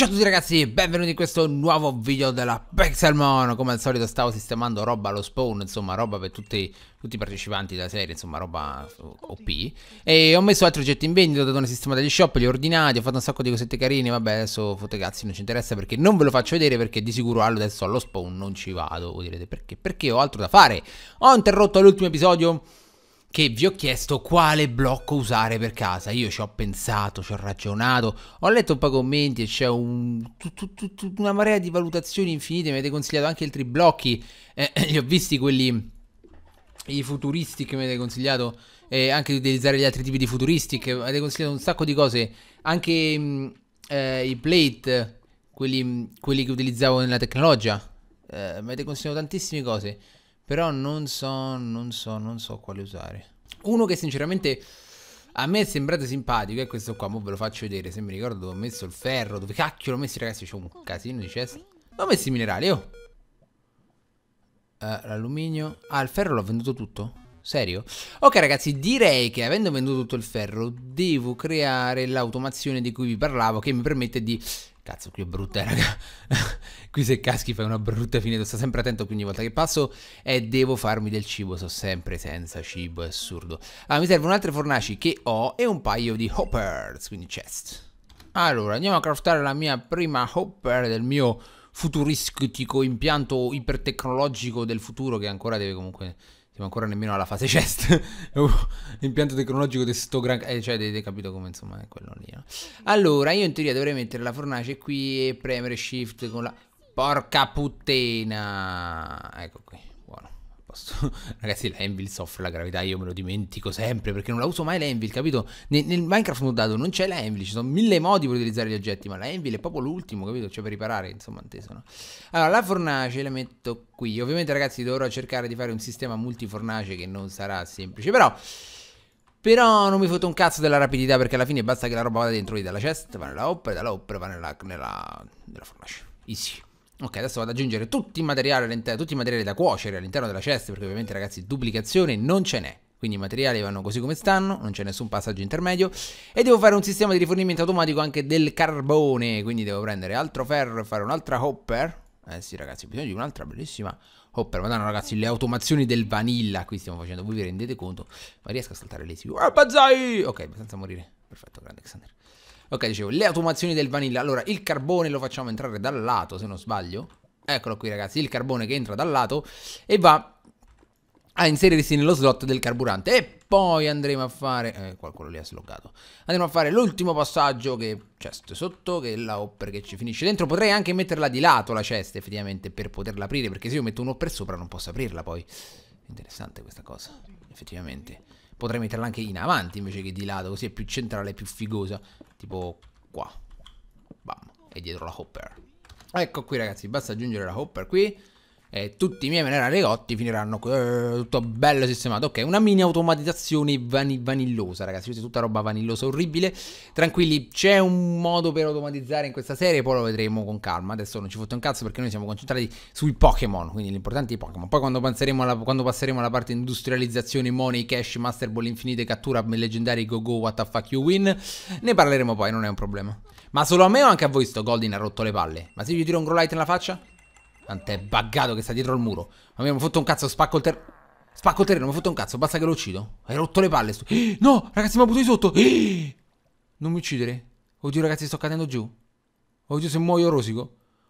Ciao a tutti ragazzi, benvenuti in questo nuovo video della Pixelmon Come al solito stavo sistemando roba allo spawn, insomma roba per tutti, tutti i partecipanti della serie, insomma roba eh, OP E ho messo altri oggetti in vendita, ho dato una sistemata agli shop, li ho ordinati, ho fatto un sacco di cosette carine Vabbè adesso fotte cazzi non ci interessa perché non ve lo faccio vedere perché di sicuro adesso allo spawn non ci vado Voi direte perché? Perché ho altro da fare Ho interrotto l'ultimo episodio che vi ho chiesto quale blocco usare per casa. Io ci ho pensato, ci ho ragionato, ho letto un po' i commenti e c'è un, una marea di valutazioni infinite. Mi avete consigliato anche altri blocchi, eh, li ho visti quelli i futuristic, mi avete consigliato eh, anche di utilizzare gli altri tipi di futuristic. mi avete consigliato un sacco di cose anche mm, eh, i plate quelli, quelli, che utilizzavo nella tecnologia eh, mi avete consigliato tantissime cose però non so, non so, non so quale usare. Uno che sinceramente... A me è sembrato simpatico, è questo qua, mo ve lo faccio vedere, se mi ricordo dove ho messo il ferro, dove cacchio l'ho messo ragazzi, c'è un casino di cesta. Ho messo i minerali, oh! Uh, l'alluminio. Ah, il ferro l'ho venduto tutto? Serio? Ok ragazzi, direi che avendo venduto tutto il ferro devo creare l'automazione di cui vi parlavo che mi permette di... Cazzo, qui è brutta, raga. qui se caschi fai una brutta fine, sto sempre attento ogni volta che passo e eh, devo farmi del cibo, sto sempre senza cibo, è assurdo. Allora, ah, mi servono altre fornaci che ho e un paio di hoppers, quindi chest. Allora, andiamo a craftare la mia prima hopper del mio futuristico impianto ipertecnologico del futuro che ancora deve comunque siamo ancora nemmeno alla fase chest. L'impianto tecnologico di sto gran... Eh, cioè, avete capito come, insomma, è quello lì, no? Allora, io in teoria dovrei mettere la fornace qui e premere shift con la... Porca puttana! Ecco qui posso... Ragazzi, l'Envil soffre la gravità, io me lo dimentico sempre perché non la uso mai l'Envil, capito? Nel, nel Minecraft moddato non c'è l'Envil, ci sono mille modi per utilizzare gli oggetti, ma l'Envil è proprio l'ultimo, capito? Cioè per riparare, insomma, inteso, no? Allora, la fornace la metto qui. Ovviamente, ragazzi, dovrò cercare di fare un sistema multifornace che non sarà semplice, però... Però non mi foto un cazzo della rapidità perché alla fine basta che la roba vada dentro lì dalla chest, va nella hopper, dalla hopper va nella, nella, nella fornace. Easy. Ok, adesso vado ad aggiungere tutti i materiali, tutti i materiali da cuocere all'interno della cesta, perché ovviamente ragazzi duplicazione non ce n'è. Quindi i materiali vanno così come stanno, non c'è nessun passaggio intermedio. E devo fare un sistema di rifornimento automatico anche del carbone, quindi devo prendere altro ferro e fare un'altra hopper. Eh sì ragazzi, bisogno di un'altra bellissima hopper. Madonna ragazzi, le automazioni del vanilla qui stiamo facendo, voi vi rendete conto? Ma riesco a saltare le sigle. Ah, bazzai! Ok, senza morire. Perfetto, grande Xander. Ok, dicevo, le automazioni del vanilla. Allora, il carbone lo facciamo entrare dal lato, se non sbaglio. Eccolo qui, ragazzi, il carbone che entra dal lato e va a inserirsi nello slot del carburante. E poi andremo a fare... Eh, qualcuno lì ha sloggato. Andremo a fare l'ultimo passaggio che... Chest sotto, che è la hopper che ci finisce dentro. Potrei anche metterla di lato la cesta, effettivamente, per poterla aprire. Perché se io metto un hopper sopra non posso aprirla poi. Interessante questa cosa, effettivamente potrei metterla anche in avanti invece che di lato, così è più centrale, più figosa, tipo qua, bam, e dietro la hopper. Ecco qui ragazzi, basta aggiungere la hopper qui, eh, tutti i miei minerali rotti finiranno eh, tutto bello sistemato. Ok, una mini automatizzazione vani vanillosa, ragazzi. Questa è tutta roba vanillosa orribile. Tranquilli, c'è un modo per automatizzare in questa serie, poi lo vedremo con calma. Adesso non ci fotte un cazzo perché noi siamo concentrati sui Pokémon, quindi l'importante è i Pokémon. Poi quando passeremo, alla, quando passeremo alla parte industrializzazione, money, cash, master ball infinite, cattura, leggendari, go go, what the fuck you win, ne parleremo poi, non è un problema. Ma solo a me o anche a voi sto Goldin ha rotto le palle? Ma se io gli tiro un grow light nella faccia? Tant'è buggato che sta dietro al muro. Ma mi fatto un cazzo, spacco il terreno. Spacco il terreno, mi ha fatto un cazzo, basta che lo uccido. Hai rotto le palle. Sto... No, ragazzi, mi ha buttato di sotto. Non mi uccidere. Oddio, ragazzi, sto cadendo giù. Oddio, se muoio rosico.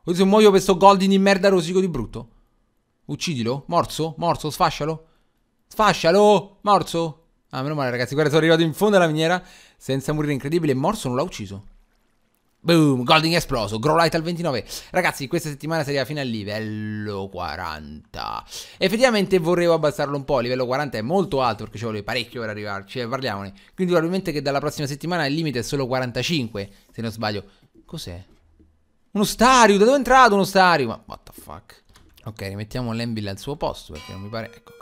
Oddio, se muoio per sto golden di merda rosico di brutto. Uccidilo. Morso, morso, sfascialo. Sfascialo, morso. Ah, meno male, ragazzi. Guarda, sono arrivato in fondo alla miniera senza morire incredibile. Morso non l'ha ucciso. Boom, Golding esploso, Growlite al 29. Ragazzi, questa settimana si arriva fino al livello 40. Effettivamente vorrei abbassarlo un po', il livello 40 è molto alto perché ci vuole parecchio per arrivarci, eh, parliamone. Quindi probabilmente che dalla prossima settimana il limite è solo 45, se non sbaglio. Cos'è? Uno stario, da dove è entrato uno stario? Ma what the fuck? Ok, rimettiamo l'Envil al suo posto perché non mi pare... Ecco.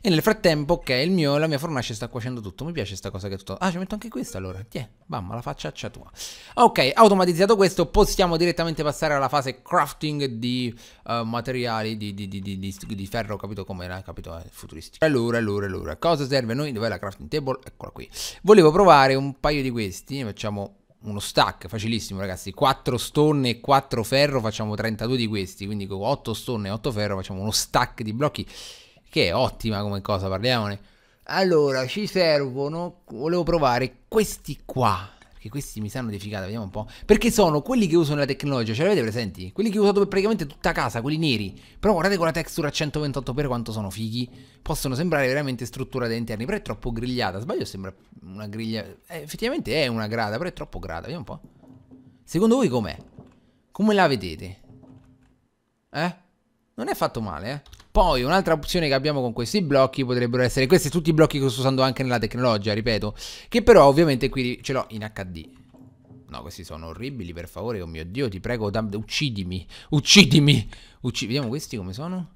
E nel frattempo, ok, il mio, la mia fornace sta cuocendo tutto. Mi piace questa cosa che è tutto. Ah, ci metto anche questo allora. Tiè, mamma, la facciaccia tua. Ok, automatizzato questo, possiamo direttamente passare alla fase crafting di uh, materiali di, di, di, di, ferro. Capito com'era? Capito? Eh, futuristico. Allora, allora, allora. Cosa serve a noi? Dov'è la crafting table? Eccola qui. Volevo provare un paio di questi. Facciamo uno stack facilissimo ragazzi 4 stone e 4 ferro facciamo 32 di questi quindi con 8 stone e 8 ferro facciamo uno stack di blocchi che è ottima come cosa, parliamone. Allora, ci servono, volevo provare questi qua, perché questi mi sanno di figata, vediamo un po'. Perché sono quelli che usano la tecnologia, ce l'avete presenti? Quelli che ho usato per praticamente tutta casa, quelli neri. Però guardate con la texture a 128x quanto sono fighi. Possono sembrare veramente strutturate da interni, però è troppo grigliata. Sbaglio sembra una griglia... Eh, effettivamente è una grata, però è troppo grata, vediamo un po'. Secondo voi com'è? Come la vedete? Eh? Non è fatto male, eh? Poi un'altra opzione che abbiamo con questi blocchi potrebbero essere, questi tutti i blocchi che sto usando anche nella tecnologia, ripeto, che però ovviamente qui ce l'ho in HD. No, questi sono orribili, per favore, oh mio Dio, ti prego, uccidimi, uccidimi, uccidimi. Vediamo questi come sono.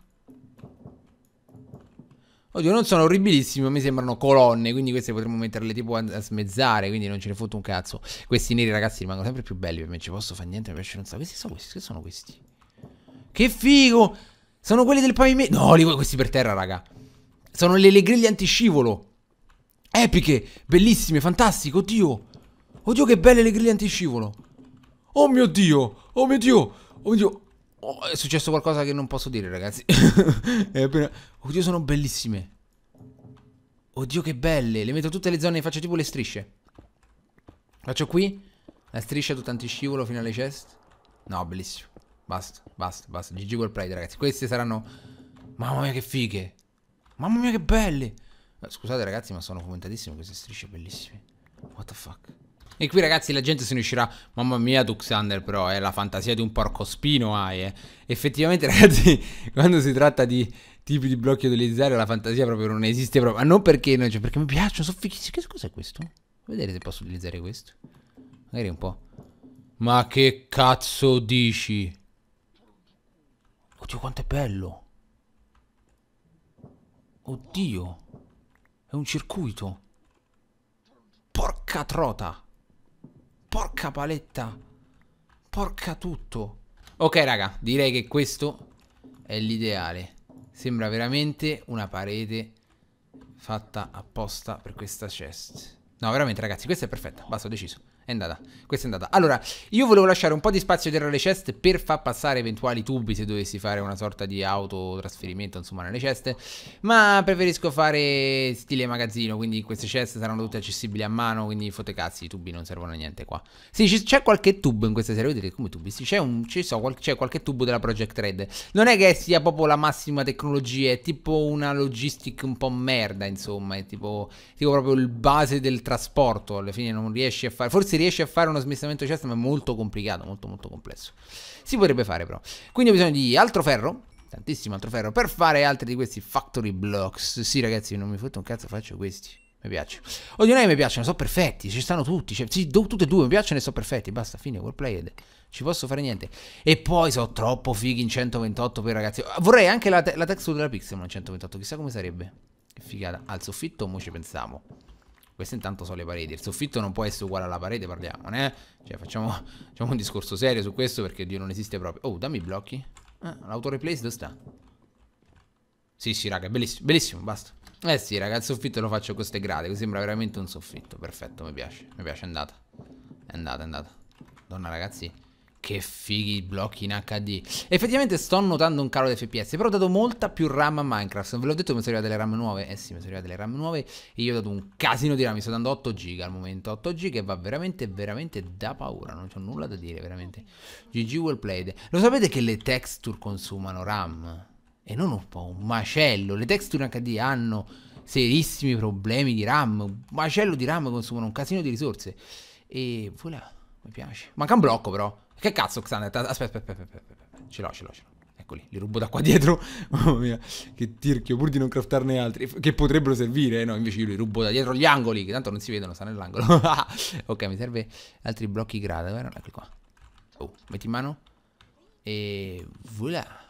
Oddio, non sono orribilissimi, ma mi sembrano colonne, quindi queste potremmo metterle tipo a, smezzare, quindi non ce ne fotte un cazzo. Questi neri ragazzi rimangono sempre più belli, per me ci posso fare niente, mi piace non sacco. Questi sono questi? Che figo! Sono quelli del pavimento. No, li vuoi questi per terra, raga. Sono le, le griglie antiscivolo. Epiche, bellissime, fantastiche, oddio. Oddio che belle le griglie antiscivolo. Oh mio dio, oh mio dio, oh mio dio. Oh, è successo qualcosa che non posso dire, ragazzi. appena... Oddio, sono bellissime. Oddio che belle. Le metto tutte le zone, faccio tipo le strisce. Faccio qui, la striscia tutta antiscivolo fino alle chest. No, bellissimo. Basta, basta, basta. GG World play, ragazzi. Queste saranno... Mamma mia, che fighe. Mamma mia, che belle. Eh, scusate, ragazzi, ma sono commentatissime queste strisce bellissime. What the fuck? E qui ragazzi la gente se ne uscirà Mamma mia Tuxander però è eh, la fantasia di un porcospino hai eh. Effettivamente ragazzi quando si tratta di tipi di blocchi da utilizzare La fantasia proprio non esiste proprio Ma non perché non cioè, perché mi piacciono sono fighissimi Che cos'è questo? Vedere se posso utilizzare questo Magari un po' Ma che cazzo dici? Oddio, quanto è bello. Oddio. È un circuito. Porca trota. Porca paletta. Porca tutto. Ok, raga, direi che questo è l'ideale. Sembra veramente una parete fatta apposta per questa chest. No, veramente, ragazzi, questa è perfetta. Basta, ho deciso. È andata, questa è andata. Allora, io volevo lasciare un po' di spazio dietro le ceste per far passare eventuali tubi se dovessi fare una sorta di autotrasferimento, insomma, nelle ceste, ma preferisco fare stile magazzino, quindi queste ceste saranno tutte accessibili a mano, quindi fotte cazzi, i tubi non servono a niente qua. Sì, c'è qualche tubo in questa serie, vedete come tubi? Sì, c'è so, qual qualche tubo della Project Red. Non è che sia proprio la massima tecnologia, è tipo una logistic un po' merda, insomma, è tipo, tipo proprio il base del trasporto, alla fine non riesci a fare... Forse si riesce a fare uno smistamento di cesta, ma è molto complicato, molto molto complesso. Si potrebbe fare però. Quindi ho bisogno di altro ferro, tantissimo altro ferro, per fare altri di questi factory blocks. Sì ragazzi, non mi fotte un cazzo, faccio questi. Mi piace. Odionai mi piacciono, sono perfetti, ci stanno tutti. Cioè, sì, do, tutti e due mi piacciono e sono perfetti. Basta, fine, warplay ed ci posso fare niente. E poi sono troppo fighi in 128 per ragazzi. Vorrei anche la, te la texture della pixel in 128, chissà come sarebbe. Che figata. Al soffitto, mo ci pensiamo. Queste intanto sono le pareti. Il soffitto non può essere uguale alla parete, parliamo, Eh? Cioè, facciamo, facciamo, un discorso serio su questo perché Dio non esiste proprio. Oh, dammi i blocchi. Ah, eh, l'autoreplace dove sta? Sì, sì, raga, bellissimo, bellissimo, basta. Eh sì, raga, il soffitto lo faccio a queste grade, che sembra veramente un soffitto. Perfetto, mi piace, mi piace, è andata. È andata, è andata. Donna, ragazzi che fighi blocchi in HD. Effettivamente sto notando un calo di FPS, però ho dato molta più RAM a Minecraft. Ve l'ho detto che mi sono arrivate le RAM nuove? Eh sì, mi sono arrivate le RAM nuove e io ho dato un casino di RAM, mi sto dando 8 GB al momento, 8 GB e va veramente, veramente da paura, non c'ho nulla da dire, veramente. GG well played. Lo sapete che le texture consumano RAM? E non un po', un macello. Le texture in HD hanno serissimi problemi di RAM, un macello di RAM consumano un casino di risorse. E voilà, mi piace. Manca un blocco però. Che cazzo, Xander? Aspetta, aspetta, aspetta, aspetta. Ce l'ho, ce l'ho, ce l'ho. Eccoli, li rubo da qua dietro. Mamma mia, che tirchio, pur di non craftarne altri. Che potrebbero servire, eh, no? Invece io li rubo da dietro gli angoli, che tanto non si vedono, sta nell'angolo. ok, mi serve altri blocchi grado. Eccoli qua. Oh, metti in mano. E... Voilà.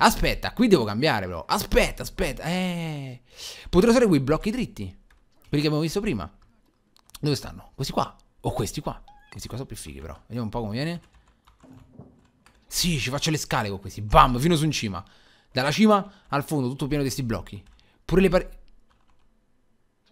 Aspetta, qui devo cambiare però. Aspetta, aspetta. Eh. Potrei usare quei blocchi dritti. Quelli che abbiamo visto prima. Dove stanno? Questi qua. O questi qua. Questi qua sono più fighi però. Vediamo un po' come viene. Sì, ci faccio le scale con questi. Bam, fino su in cima. Dalla cima al fondo, tutto pieno di questi blocchi. Pure le pareti.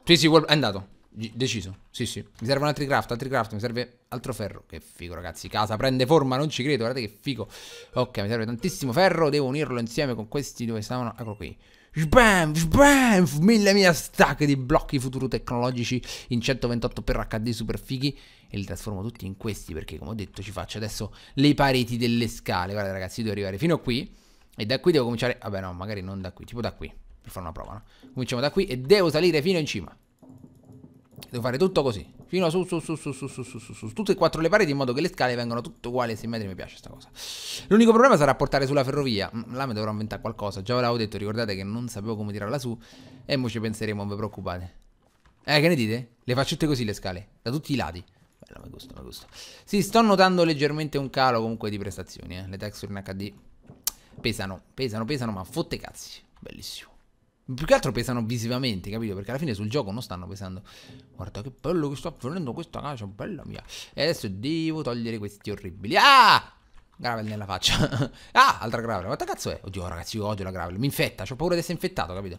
Sì, sì, è andato. Deciso. Sì, sì. Mi servono altri craft, altri craft. Mi serve altro ferro. Che figo, ragazzi. Casa prende forma, non ci credo. Guardate che figo. Ok, mi serve tantissimo ferro. Devo unirlo insieme con questi dove stavano. Eccolo qui. Sbam, sbam, mille mila stacche di blocchi futuro tecnologici in 128 per HD super fighi e li trasformo tutti in questi perché come ho detto ci faccio adesso le pareti delle scale. Guarda ragazzi, devo arrivare fino a qui e da qui devo cominciare... Vabbè no, magari non da qui, tipo da qui, per fare una prova, no? Cominciamo da qui e devo salire fino in cima. Devo fare tutto così. Fino su, su, su, su, su, su, su, su, su, tutte e quattro le pareti in modo che le scale vengano tutte uguali e simmetriche. Mi piace questa cosa. L'unico problema sarà portare sulla ferrovia. Mm, là mi dovrò inventare qualcosa. Già ve l'avevo detto, ricordate che non sapevo come tirarla su. E mo ci penseremo, non vi preoccupate. Eh, che ne dite? Le faccio tutte così le scale, da tutti i lati. Bello, mi gusta, mi gusta. Sì, sto notando leggermente un calo comunque di prestazioni, eh. Le texture in HD pesano, pesano, pesano, ma fotte cazzi. Bellissimo. Più che altro pesano visivamente, capito? Perché alla fine sul gioco non stanno pesando. Guarda che bello che sto prendendo questa casa, bella mia. E adesso devo togliere questi orribili. Ah! Gravel nella faccia. ah, altra gravel. Quanta cazzo è? Oddio, ragazzi, io odio la gravel. Mi infetta, ho paura di essere infettato, capito?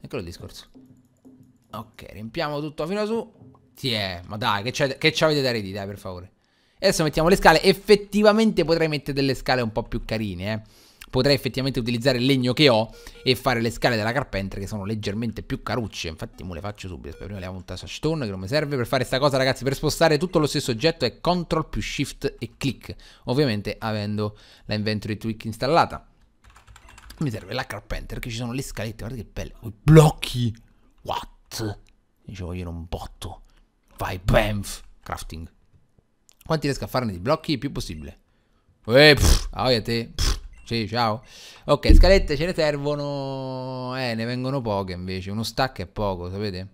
E quello è il discorso. Ok, riempiamo tutto fino a su. Sì, eh, ma dai, che, ci avete da redire, dai, per favore. E adesso mettiamo le scale. Effettivamente potrei mettere delle scale un po' più carine, eh potrei effettivamente utilizzare il legno che ho e fare le scale della carpenter che sono leggermente più carucce. Infatti mo le faccio subito, Spero prima le avevo un tasso a stone che non mi serve. Per fare questa cosa ragazzi, per spostare tutto lo stesso oggetto è CTRL più SHIFT e click, ovviamente avendo la inventory tweak installata. Mi serve la carpenter che ci sono le scalette, guarda che bello, i blocchi, what? Dicevo vogliono un botto, vai BAMF, crafting. Quanti riesco a farne di blocchi? Il più possibile. Ehi, pff, a ah, te. Pff. Sì, ciao. Ok, scalette ce ne servono. Eh, ne vengono poche invece. Uno stack è poco, sapete?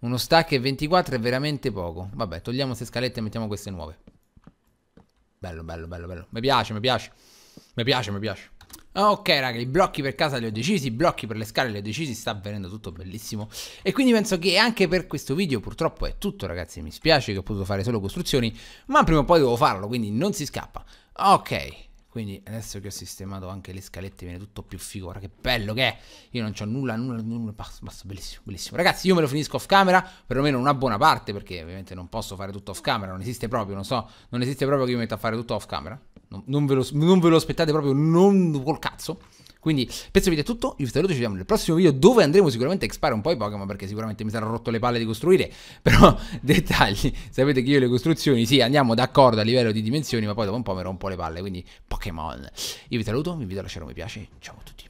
Uno stack e 24 è veramente poco. Vabbè, togliamo queste scalette e mettiamo queste nuove. Bello, bello, bello, bello. Mi piace, mi piace. Mi piace, mi piace. Ok raga, i blocchi per casa li ho decisi, i blocchi per le scale li ho decisi, sta avvenendo tutto bellissimo E quindi penso che anche per questo video purtroppo è tutto ragazzi, mi spiace che ho potuto fare solo costruzioni Ma prima o poi devo farlo, quindi non si scappa Ok quindi adesso che ho sistemato anche le scalette viene tutto più figo. che bello che è. Io non ho nulla, nulla, nulla. Basta, basta, bellissimo, bellissimo. Ragazzi, io me lo finisco off camera, perlomeno una buona parte, perché ovviamente non posso fare tutto off camera, non esiste proprio, non so, non esiste proprio che io metta a fare tutto off camera non, ve lo, non, ve lo, aspettate proprio, non col cazzo. Quindi penso video è tutto, io vi saluto, ci vediamo nel prossimo video dove andremo sicuramente a expare un po' i Pokémon perché sicuramente mi sarà rotto le palle di costruire, però dettagli, sapete che io le costruzioni sì andiamo d'accordo a livello di dimensioni ma poi dopo un po' mi rompo le palle, quindi Pokémon. Io vi saluto, vi invito a lasciare un mi piace, ciao a tutti.